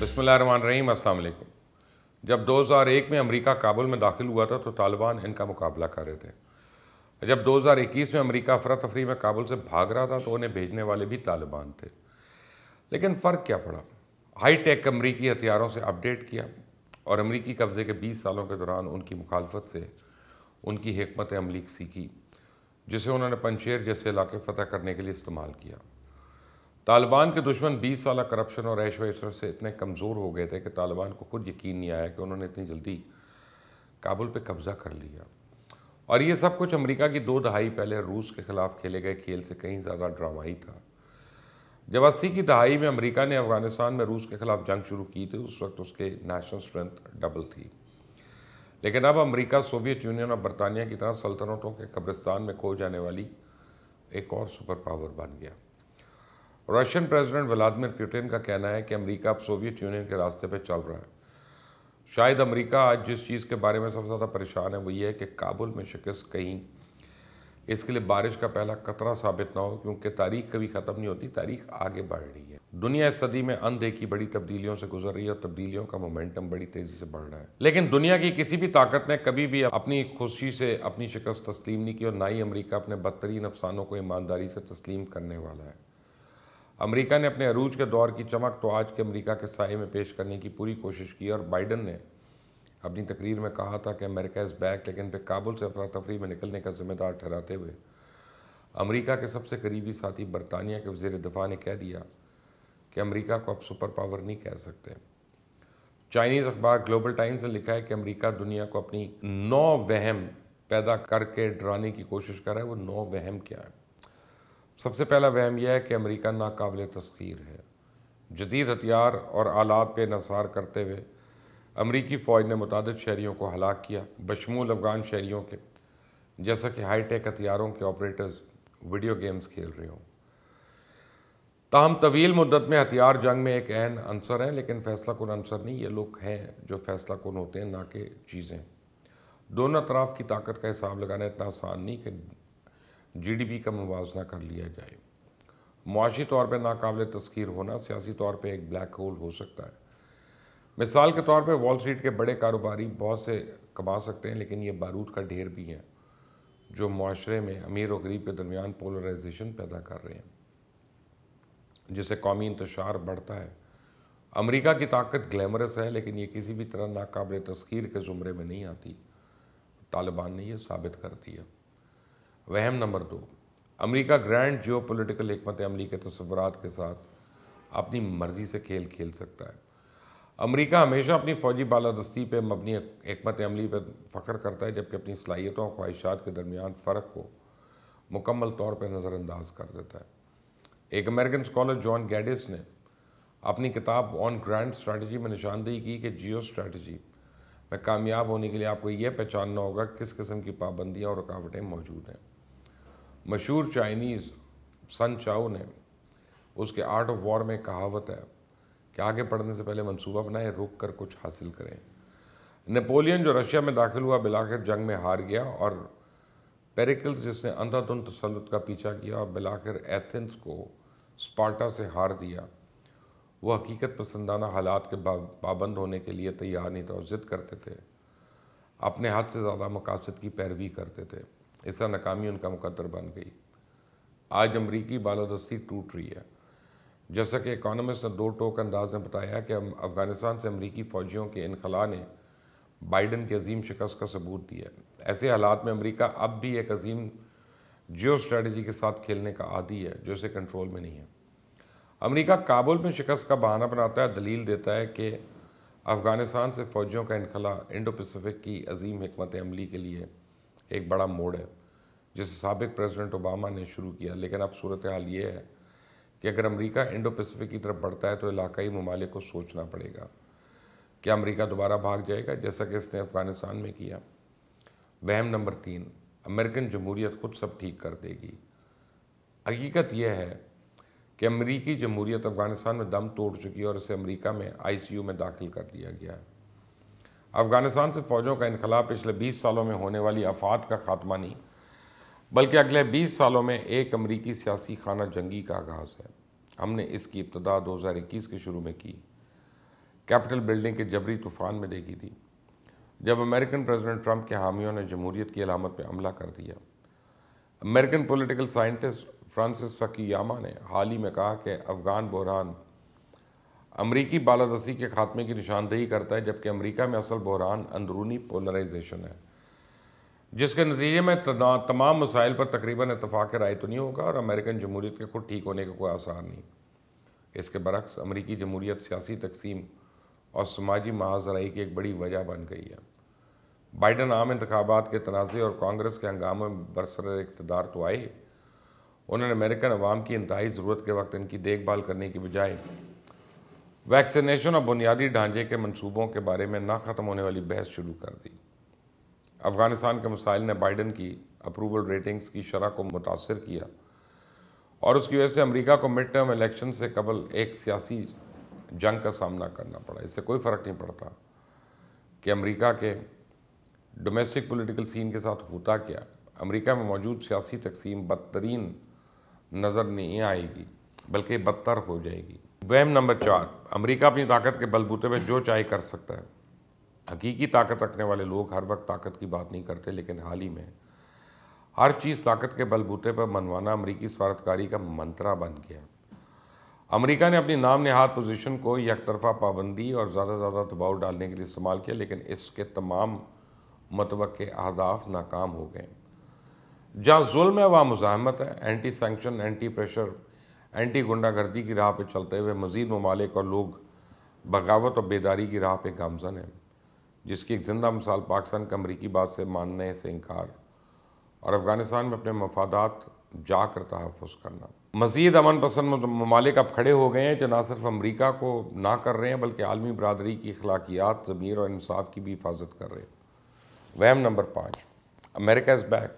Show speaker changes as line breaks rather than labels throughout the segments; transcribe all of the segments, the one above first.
बसमीम अल्लाम जब 2001 में अमेरिका काबुल में दाखिल हुआ था तो तालिबान इनका मुकाबला कर रहे थे जब 2021 में अमेरिका अफरा तफरी में काबुल से भाग रहा था तो उन्हें भेजने वाले भी तालिबान थे लेकिन फ़र्क क्या पड़ा हाई टेक अमरीकी हथियारों से अपडेट किया और अमरीकी कब्ज़े के बीस सालों के दौरान उनकी मुखालफत से उनकी हमत अमली सीखी जिसे उन्होंने पंचेर जैसे इलाके फ़तह करने के लिए इस्तेमाल किया तालिबान के दुश्मन 20 साल करप्शन और ऐश वैश से इतने कमज़ोर हो गए थे कि तालिबान को खुद यकीन नहीं आया कि उन्होंने इतनी जल्दी काबुल पे कब्ज़ा कर लिया और ये सब कुछ अमेरिका की दो दहाई पहले रूस के ख़िलाफ़ खेले गए खेल से कहीं ज़्यादा ड्रामाई था जब अस्सी की दहाई में अमेरिका ने अफ़गानिस्तान में रूस के ख़िलाफ़ जंग शुरू की थी उस वक्त उसके नेशनल स्ट्रेंथ डबल थी लेकिन अब अमेरिका सोवियत यूनियन और बरतानिया की तरह सल्तनतों के कब्रिस्तान में खो जाने वाली एक और सुपर पावर बन गया रशियन प्रेसिडेंट व्लादिमिर पुतिन का कहना है कि अमेरिका अब सोवियत यूनियन के रास्ते पर चल रहा है शायद अमेरिका आज जिस चीज़ के बारे में सबसे ज़्यादा परेशान है वो ये है कि काबुल में शिकस्त कहीं इसके लिए बारिश का पहला कतरा साबित ना हो क्योंकि तारीख कभी ख़त्म नहीं होती तारीख आगे बढ़ रही है दुनिया इस सदी में अनदेखी बड़ी तब्दीलियों से गुजर रही है और तब्दीलियों का मोमेंटम बड़ी तेज़ी से बढ़ रहा है लेकिन दुनिया की किसी भी ताकत ने कभी भी अपनी खुशी से अपनी शिकस्त तस्लीम नहीं की और ना ही अमरीका अपने बदतरीन अफसानों को ईमानदारी से तस्लीम करने वाला है अमेरिका ने अपने अरूज के दौर की चमक तो आज के अमेरिका के साय में पेश करने की पूरी कोशिश की और बाइडन ने अपनी तकरीर में कहा था कि अमेरिका इज़ बैक लेकिन फिर काबुल से अफरा तफरी में निकलने का जिम्मेदार ठहराते हुए अमेरिका के सबसे करीबी साथी बरतानिया के वजे दफ़ा ने कह दिया कि अमेरिका को आप सुपर पावर नहीं कह सकते चाइनीज़ अखबार ग्लोबल टाइम्स ने लिखा है कि अमेरिका दुनिया को अपनी नौ वहम पैदा करके डराने की कोशिश कर रहा है वो नौ वहम क्या है सबसे पहला वहम यह है कि अमरीका नाकबिल तस्खीर है जदीद हथियार और आलात पर नसार करते हुए अमरीकी फ़ौज ने मुतद शहरीों को हलाक किया बशमूल अफ़गान शहरीों के जैसा कि हाई टेक हथियारों के ऑपरेटर्स वीडियो गेम्स खेल रहे हों ताहम तवील मुद्दत में हथियार जंग में एक अहम अंसर है लेकिन फ़ैसला कन अंसर नहीं ये लोग हैं जो फ़ैसला कन होते हैं ना कि चीज़ें दोनों अतराफ़ की ताकत का हिसाब लगाना इतना आसान नहीं कि जीडीपी का मुवजना कर लिया जाए मुआशी तौर पर नाकबिल तस्खीर होना सियासी तौर पर एक ब्लैक होल हो सकता है मिसाल के तौर पर वॉल स्ट्रीट के बड़े कारोबारी बहुत से कमा सकते हैं लेकिन ये बारूद का ढेर भी हैं जो माशरे में अमीर और गरीब के दरमियान पोलराइजेशन पैदा कर रहे हैं जिससे कौमी इंतशार बढ़ता है अमरीका की ताकत ग्लैमरस है लेकिन ये किसी भी तरह नाकबिल तस्खीर के ज़ुमरे में नहीं आती तालिबान ने यह साबित कर दिया वहम नंबर दो अमेरिका ग्रैंड जियो पोलिटिकल हमत अमली के तस्वरत के साथ अपनी मर्ज़ी से खेल खेल सकता है अमेरिका हमेशा अपनी फ़ौजी बालादस्ती पर मबनी हमत अमली पर फ़ख्र करता है जबकि अपनी सलाहियतों और ख्वाहिशात के दरमियान फ़र्क को मुकम्मल तौर पर नज़रअंदाज कर देता है एक अमेरिकन स्कॉलर जॉन गैडिस ने अपनी किताब ऑन ग्रैंड स्ट्रेटजी में निशानदेही की कि जियो स्ट्रेटजी में कामयाब होने के लिए आपको यह पहचानना होगा किस किस्म की पाबंदियाँ और रुकावटें मौजूद हैं मशहूर चाइनीज़ सन चाओ ने उसके आर्ट ऑफ वॉर में कहावत है कि आगे पढ़ने से पहले मंसूबा बनाए रुक कर कुछ हासिल करें नेपोलियन जो रशिया में दाखिल हुआ बिलाखिर जंग में हार गया और पेरिकल्स जिसने अंधाधुन तसलत का पीछा किया और बिलाखिर एथेंस को स्पार्टा से हार दिया वो हकीकत पसंदाना हालात के पाबंद होने के लिए तैयार नहीं था और ज़िद करते थे अपने हाथ से ज़्यादा मकासद की पैरवी करते थे ऐसा नाकामी उनका मुकदर बन गई आज अमरीकी बालादस्ती टूट रही है जैसा कि इकानमिस्ट ने दो टोक अंदाज में बताया कि अफ़गानिस्तान से अमरीकी फ़ौजियों के इनखला ने बाइडन की अजीम शिकस्त का सबूत दिया ऐसे हालात में अमरीका अब भी एक अजीम जियो स्ट्रेटी के साथ खेलने का आदि है जो इसे कंट्रोल में नहीं है अमरीका काबुल में शिकस्त का बहाना बनाता है दलील देता है कि अफ़गानिस्तान से फ़ौजियों का इनखला इंडो पसफिक की अजीम हमत अमली के लिए एक बड़ा मोड़ है जिसे सबक प्रेसिडेंट ओबामा ने शुरू किया लेकिन अब सूरत हाल ये है कि अगर अमेरिका इंडो पैसिफिक की तरफ बढ़ता है तो इलाकई ममालिक को सोचना पड़ेगा क्या अमेरिका दोबारा भाग जाएगा जैसा कि इसने अफ़गानिस्तान में किया वहम नंबर तीन अमेरिकन जमहूरियत खुद सब ठीक कर देगी हकीकत यह है कि अमरीकी जमहूरियत अफ़गानिस्तान में दम तोड़ चुकी है और इसे अमरीका में आई में दाखिल कर दिया गया है अफ़गानिस्तान से फ़ौजों का इनखला पिछले 20 सालों में होने वाली आफात का खात्मा नहीं बल्कि अगले 20 सालों में एक अमरीकी सियासी खाना जंगी का आगाज़ है हमने इसकी इब्तदा 2021 के शुरू में की कैपिटल बिल्डिंग के जबरी तूफ़ान में देखी थी जब अमेरिकन प्रेसिडेंट ट्रंप के हामियों ने जमहूरीत की अलामत पर हमला कर दिया American political scientist Francis Fukuyama ने हाल ही में कहा कि अफ़गान बहरान अमरीकी बालादसी के खात्मे की निशानदेही करता है जबकि अमरीका में असल बहरान अंदरूनी पोलराइजेशन है जिसके नतीजे में तमाम मसाइल पर तकरीबन इतफाक़ राय तो नहीं होगा और अमेरिकन जमहूरीत के खुद ठीक होने का कोई आसार नहीं इसके बरक्स अमरीकी जमहूरीत सियासी तकसीम और समाजी महाजराई की एक बड़ी वजह बन गई है बाइडन आम इंतबात के तनाज़े और कांग्रेस के हंगामे में बरसर इकतदार तो आए उन्होंने अमेरिकन अवाम की इंतहाई ज़रूरत के वक्त इनकी देखभाल करने की बजाय वैक्सीनेशन और बुनियादी ढांचे के मनसूबों के बारे में ना ख़त्म होने वाली बहस शुरू कर दी अफ़गानिस्तान के मसाइल ने बाइडन की अप्रूवल रेटिंग्स की शरह को मुतासर किया और उसकी वजह से अमेरिका को मिड टर्म इलेक्शन से कबल एक सियासी जंग का सामना करना पड़ा इससे कोई फ़र्क नहीं पड़ता कि अमेरिका के डोमेस्टिक पॉलिटिकल सीन के साथ होता क्या अमेरिका में मौजूद सियासी तकसीम बदतरीन नज़र नहीं आएगी बल्कि बदतर हो जाएगी वहम नंबर चार अमेरिका अपनी ताकत के बलबूते पर जो चाहे कर सकता है हकीकी ताकत रखने वाले लोग हर वक्त ताकत की बात नहीं करते लेकिन हाल ही में हर चीज़ ताकत के बलबूते पर मनवाना अमरीकी स्वार्थकारी का मंत्रा बन गया अमेरिका ने अपनी नाम नेहाद पोजीशन को एक तरफा पाबंदी और ज़्यादा से ज़्यादा दबाव डालने के लिए इस्तेमाल किया लेकिन इसके तमाम मतव अहदाफ नाकाम हो गए जहाँ जुल्म है वहाँ मुजाहमत है anti sanction anti pressure anti गुंडागर्दी की राह पर चलते हुए मज़ीद ममालिक और लोग बगावत और बेदारी की राह पर गामजन है जिसकी एक जिंदा मिसाल पाकिस्तान का अमरीकी बात से मानने से इनकार और अफ़गानिस्तान में अपने मफादात जा कर तहफ़ करना मज़ीद अमन पसंद ममालिक अब खड़े हो गए हैं जो ना सिर्फ अमरीका को ना कर रहे हैं बल्कि आलमी बरदरी की अखलाकियात ज़मीर और इंसाफ की भी हिफाजत कर रहे हैं वहम नंबर पाँच अमेरिका इज़ बैक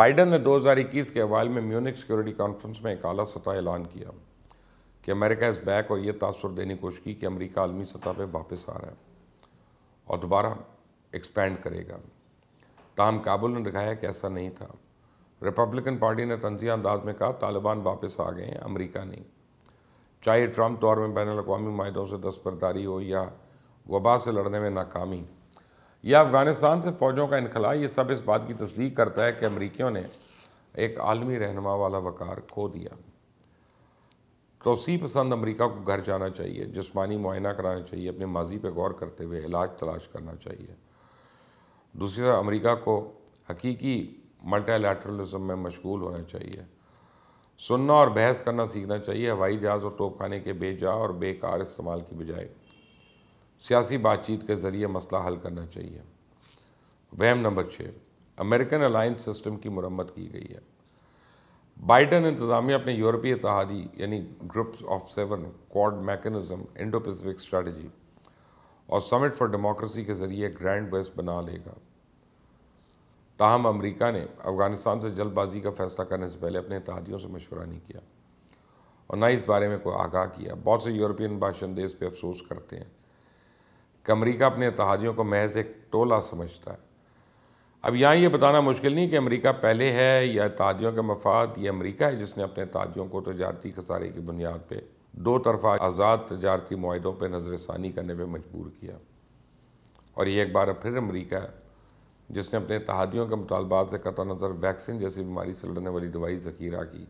बाइडन ने 2021 के अवाल में म्यूनिक सिक्योरिटी कॉन्फ्रेंस में एक अली सतह ऐलान किया कि अमेरिका इज़ बैक और यह तासर देने की कोशिश की कि अमरीका आलमी सतह पर वापस आ रहा है और दोबारा एक्सपैंड करेगा टाम काबुल ने दिखाया कि ऐसा नहीं था रिपब्लिकन पार्टी ने तंजिया अंदाज में कहा तालिबान वापस आ गए हैं अमरीका नहीं चाहे ट्रंप दौर में बैन अवी माहों से दस्तरदारी हो या वबा से लड़ने में नाकामी या अफ़गानिस्तान से फ़ौजों का इनखला ये सब इस बात की तस्दीक करता है कि अमरीकियों ने एक आलमी रहनमा वाला वकार खो दिया तोसी पसंद अमरीका को घर जाना चाहिए जिसमानी मुआयना कराना चाहिए अपने माजी पर गौर करते हुए इलाज तलाश करना चाहिए दूसरा अमरीका को हकीकी मल्टीलैटरलिज्म में मशगूल होना चाहिए सुनना और बहस करना सीखना चाहिए हवाई जहाज़ और तोपखाने के बेजा और बेकार इस्तेमाल की बजाय सियासी बातचीत के ज़रिए मसला हल करना चाहिए वहम नंबर छः अमेरिकन अलाइंस सिस्टम की मरम्मत की गई है बाइडन इंतज़ामिया अपने यूरोपीय तहादी यानी groups of seven Quad mechanism Indo Pacific strategy और समिट फॉर डेमोक्रेसी के ज़रिए ग्रैंड बेस बना लेगा ताहम अमरीका ने अफ़गानिस्तान से जल्दबाजी का फैसला करने से पहले अपने इतिहादियों से मशवरा नहीं किया और ना इस बारे में कोई आगाह किया बहुत से यूरोपियन बाशिंदे इस पर अफसोस करते हैं कि अमरीका अपने इतिहादियों को महज एक टोला समझता है अब यहाँ ये बताना मुश्किल नहीं कि अमेरिका पहले है या ताजियों के मफाद या अमेरिका है जिसने अपने ताजियों को तजारती खसारे की बुनियाद पर दो तरफा आज़ाद तजारती माहों पर नज़र षानी करने पर मजबूर किया और ये एक बार फिर अमरीका जिसने अपने तहादियों के मुतालबात से कतः नज़र वैक्सीन जैसी बीमारी से लड़ने वाली दवाई जखीरा की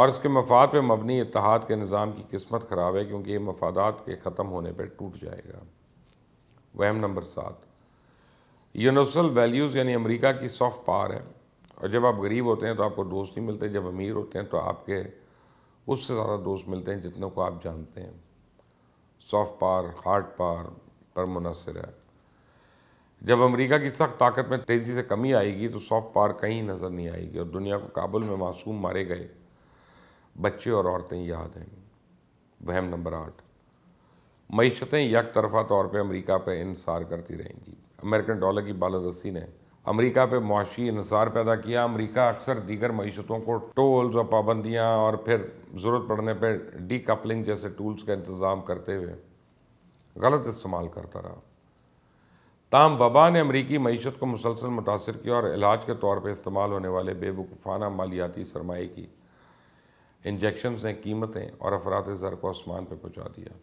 और इसके मफाद पर मबनी इतिहाद के निज़ाम की किस्मत ख़राब है क्योंकि ये मफादात के ख़त्म होने पर टूट जाएगा वहम नंबर सात यूनिवर्सल वैल्यूज़ यानी अमेरिका की सॉफ्ट पावर है और जब आप गरीब होते हैं तो आपको दोस्त नहीं मिलते जब अमीर होते हैं तो आपके उससे ज़्यादा दोस्त मिलते हैं जितनों को आप जानते हैं सॉफ्ट पावर हार्ड पावर पर मुनसर है जब अमेरिका की सख्त ताकत में तेज़ी से कमी आएगी तो सॉफ्ट पावर कहीं नज़र नहीं आएगी और दुनिया को काबुल में मासूम मारे गए बच्चे और औरतें याद हैं वहम नंबर आठ मीशतें यक तरफा तौर पर अमरीका पर इंसार करती रहेंगी अमेरिकन डॉलर की बालादस्ती ने अमेरिका पे मुआशी इंसार पैदा किया अमेरिका अक्सर दीगर मीशतों को टोल्स और पाबंदियाँ और फिर ज़रूरत पड़ने पर डी कपलिंग जैसे टूल्स का इंतज़ाम करते हुए गलत इस्तेमाल करता रहा ताम वबा ने अमरीकी मीशत को मुसलसल मुतासर किया और इलाज के तौर पर इस्तेमाल होने वाले बेवकूफ़ाना मालियाती सरमाए की इंजेक्शन ने कीमतें और अफरात ज़र को आसमान पर पहुँचा दिया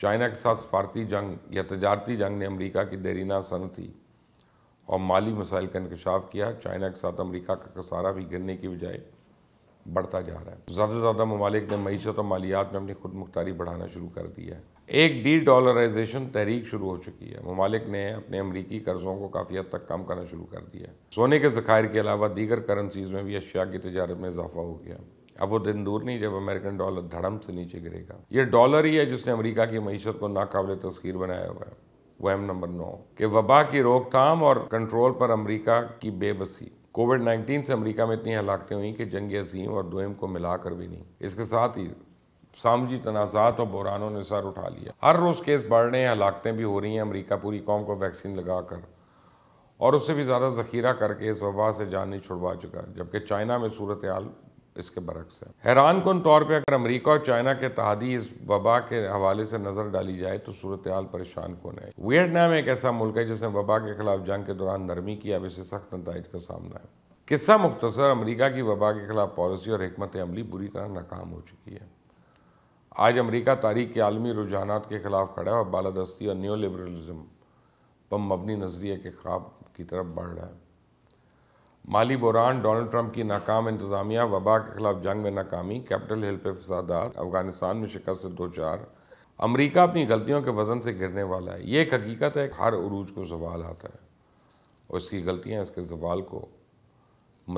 चाइना के साथ सफारती जंग या तजारती जंग ने अमरीका की देरीना सनती और माली मसाइल का इंकशाफ किया चाइना के साथ अमरीका का खसारा भी गिरने की बजाय बढ़ता जा रहा है ज़्यादा से ज़्यादा ममालिक ने मीशत और मालियात में अपनी खुद मुख्तारी बढ़ाना शुरू कर दिया है एक डी डॉलराइजेशन तहरीक शुरू हो चुकी है ममालिक ने अपने अमरीकी कर्जों को काफ़ी हद तक कम करना शुरू कर दिया है सोने के ज़खायर के अलावा दीगर करंसीज़ में भी अशिया की तजारत में इजाफा हो गया अब वो दिन दूर नहीं जब अमेरिकन डॉलर धड़म से नीचे गिरेगा ये डॉलर ही है जिसने अमेरिका की मीशत को नाकबले तस्खीर बनाया हुआ है वहम नंबर नौ कि वबा की रोकथाम और कंट्रोल पर अमेरिका की बेबसी कोविड 19 से अमेरिका में इतनी हलाकतें हुई कि जंग अजीम और दोम को मिलाकर भी नहीं इसके साथ ही सामजी तनाज़ात और बुरानों ने सर उठा लिया हर रोज़ केस बढ़ रहे हैं हलाकतें भी हो रही हैं अमरीका पूरी कौम को वैक्सीन लगा कर और उससे भी ज़्यादा जखीरा करके इस वबा से जान नहीं छुड़वा चुका जबकि चाइना में सूरत हाल इसके बरक्स है हैरान कन तौर पर अगर अमरीका और चाइना के तहदी इस वबा के हवाले से नज़र डाली जाए तो सूरत हाल परेशान कौन है वियटनाम एक ऐसा मुल्क है जिसने वबा के खिलाफ जंग के दौरान नरमी की अब इसे सख्त नतज का सामना है किस्सा मुख्तसर अमरीका की वबा के खिलाफ पॉलिसी और हमत अमली बुरी तरह नाकाम हो चुकी है आज अमरीका तारीख के आलमी रुझाना के खिलाफ खड़ा है और बालादस्ती और न्यू लिबरलिज्म पर मबनी नज़रिए के ख्वाब की तरफ बढ़ रहा है माली बुरान डोनाल्ड ट्रंप की नाकाम इंतजामिया वबा के खिलाफ जंग में नाकामी कैपिटल हिल पर फसादात अफगानिस्तान में शिकस्त दो चार अमरीका अपनी गलतियों के वजन से घिरने वाला है ये एक हकीकत है हर उरूज को सवाल आता है और इसकी गलतियाँ इसके सवाल को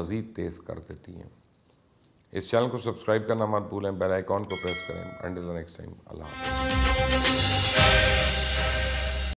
मज़ीद तेज़ कर देती हैं इस चैनल को सब्सक्राइब करना मत भूलें बेल आइकॉन को प्रेस करें under the next time Allah